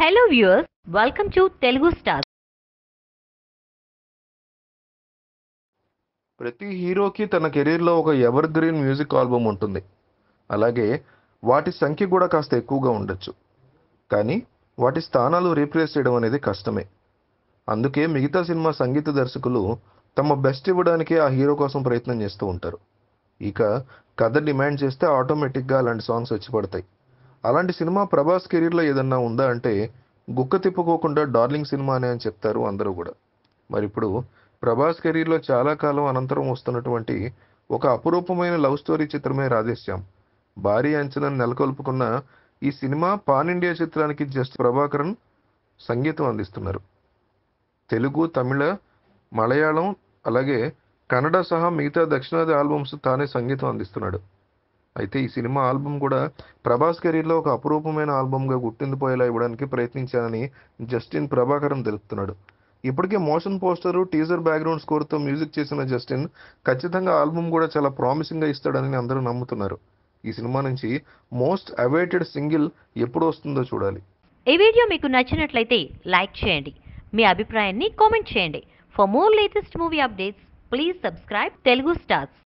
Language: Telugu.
hello viewers welcome to Telugu star ప్రతి హీరోకి తన కెరీర్లో ఒక ఎవర్ గ్రీన్ మ్యూజిక్ ఆల్బమ్ ఉంటుంది అలాగే వాటి సంఖ్య కూడా కాస్త ఎక్కువగా ఉండొచ్చు కానీ వాటి స్థానాలు రీప్లేస్ చేయడం అనేది కష్టమే అందుకే మిగతా సినిమా సంగీత దర్శకులు తమ బెస్ట్ ఇవ్వడానికే ఆ హీరో కోసం ప్రయత్నం చేస్తూ ఉంటారు ఇక కథ డిమాండ్ చేస్తే ఆటోమేటిక్గా అలాంటి సాంగ్స్ వచ్చి పడతాయి అలాంటి సినిమా ప్రభాస్ కెరీర్లో ఏదన్నా ఉందా అంటే గుక్క తిప్పుకోకుండా డార్లింగ్ సినిమా అని చెప్తారు అందరూ కూడా మరి ఇప్పుడు ప్రభాస్ కెరీర్లో చాలా కాలం అనంతరం వస్తున్నటువంటి ఒక అపురూపమైన లవ్ స్టోరీ చిత్రమే రాధేశ్యాం భారీ అంచనాను నెలకొల్పుకున్న ఈ సినిమా పాన్ ఇండియా చిత్రానికి జస్ట్ ప్రభాకరన్ సంగీతం అందిస్తున్నారు తెలుగు తమిళ మలయాళం అలాగే కన్నడ సహా మిగతా దక్షిణాది ఆల్బమ్స్ తానే సంగీతం అందిస్తున్నాడు అయితే ఈ సినిమా ఆల్బమ్ కూడా ప్రభాస్ కెరీర్లో ఒక అపురూపమైన ఆల్బమ్గా పోయేలా ఇవ్వడానికి ప్రయత్నించానని జస్టిన్ ప్రభాకరం తెలుపుతున్నాడు ఇప్పటికే మోషన్ పోస్టరు టీజర్ బ్యాక్గ్రౌండ్ స్కోర్తో మ్యూజిక్ చేసిన జస్టిన్ ఖచ్చితంగా ఆల్బమ్ కూడా చాలా ప్రామిసింగ్గా ఇస్తాడని అందరూ నమ్ముతున్నారు ఈ సినిమా నుంచి మోస్ట్ అవైటెడ్ సింగిల్ ఎప్పుడు వస్తుందో చూడాలి ఈ వీడియో మీకు నచ్చినట్లయితే లైక్ చేయండి మీ అభిప్రాయాన్ని కామెంట్ చేయండి for more latest movie updates please subscribe Telugu stars